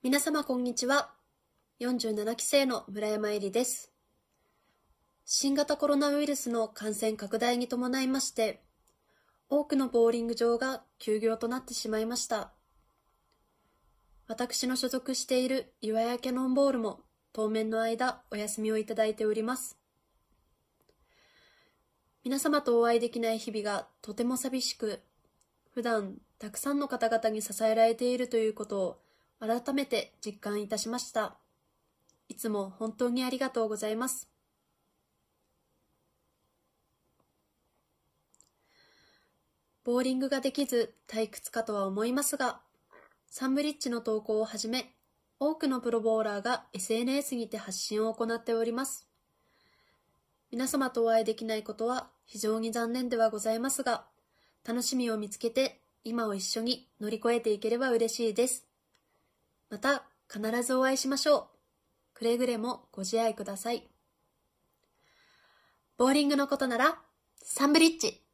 皆様こんにちは。47期生の村山恵里です。新型コロナウイルスの感染拡大に伴いまして、多くのボーリング場が休業となってしまいました。私の所属している岩屋キャノンボールも当面の間お休みをいただいております。皆様とお会いできない日々がとても寂しく、普段たくさんの方々に支えられているということを改めて実感いたしました。いつも本当にありがとうございます。ボーリングができず退屈かとは思いますが、サンブリッジの投稿をはじめ、多くのプロボーラーが SNS にて発信を行っております。皆様とお会いできないことは非常に残念ではございますが、楽しみを見つけて今を一緒に乗り越えていければ嬉しいです。また必ずお会いしましょう。くれぐれもご自愛ください。ボーリングのことなら、サンブリッジ